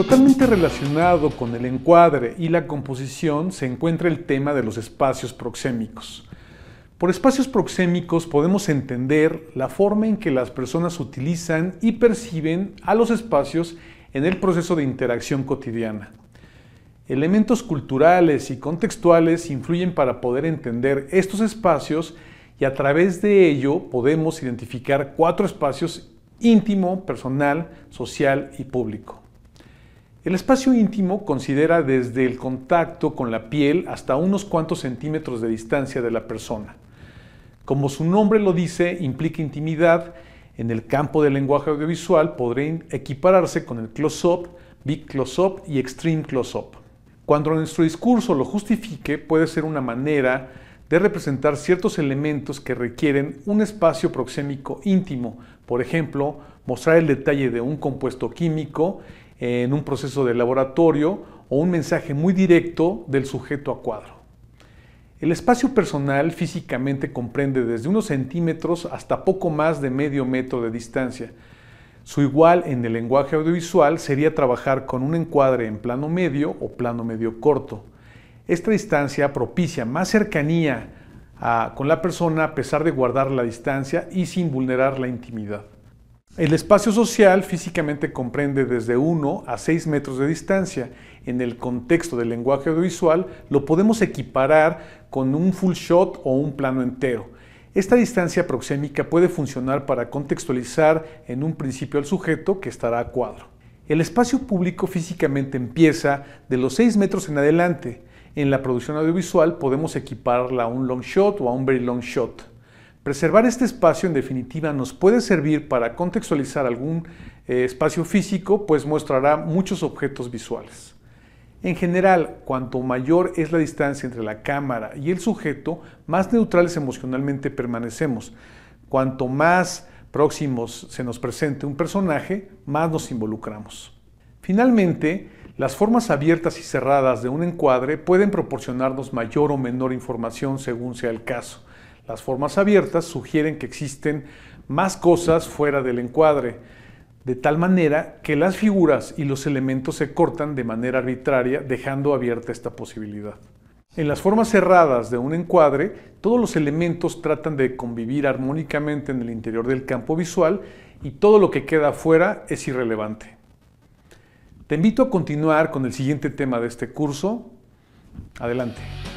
Totalmente relacionado con el encuadre y la composición se encuentra el tema de los espacios proxémicos. Por espacios proxémicos podemos entender la forma en que las personas utilizan y perciben a los espacios en el proceso de interacción cotidiana. Elementos culturales y contextuales influyen para poder entender estos espacios y a través de ello podemos identificar cuatro espacios íntimo, personal, social y público. El espacio íntimo considera desde el contacto con la piel hasta unos cuantos centímetros de distancia de la persona. Como su nombre lo dice, implica intimidad. En el campo del lenguaje audiovisual podría equipararse con el close-up, big close-up y extreme close-up. Cuando nuestro discurso lo justifique, puede ser una manera de representar ciertos elementos que requieren un espacio proxémico íntimo, por ejemplo, mostrar el detalle de un compuesto químico en un proceso de laboratorio o un mensaje muy directo del sujeto a cuadro. El espacio personal físicamente comprende desde unos centímetros hasta poco más de medio metro de distancia. Su igual en el lenguaje audiovisual sería trabajar con un encuadre en plano medio o plano medio corto. Esta distancia propicia más cercanía con la persona a pesar de guardar la distancia y sin vulnerar la intimidad. El espacio social físicamente comprende desde 1 a 6 metros de distancia. En el contexto del lenguaje audiovisual lo podemos equiparar con un full shot o un plano entero. Esta distancia proxémica puede funcionar para contextualizar en un principio al sujeto que estará a cuadro. El espacio público físicamente empieza de los 6 metros en adelante. En la producción audiovisual podemos equiparla a un long shot o a un very long shot. Preservar este espacio en definitiva nos puede servir para contextualizar algún eh, espacio físico, pues mostrará muchos objetos visuales. En general, cuanto mayor es la distancia entre la cámara y el sujeto, más neutrales emocionalmente permanecemos. Cuanto más próximos se nos presente un personaje, más nos involucramos. Finalmente, las formas abiertas y cerradas de un encuadre pueden proporcionarnos mayor o menor información según sea el caso. Las formas abiertas sugieren que existen más cosas fuera del encuadre, de tal manera que las figuras y los elementos se cortan de manera arbitraria, dejando abierta esta posibilidad. En las formas cerradas de un encuadre, todos los elementos tratan de convivir armónicamente en el interior del campo visual y todo lo que queda fuera es irrelevante. Te invito a continuar con el siguiente tema de este curso. Adelante.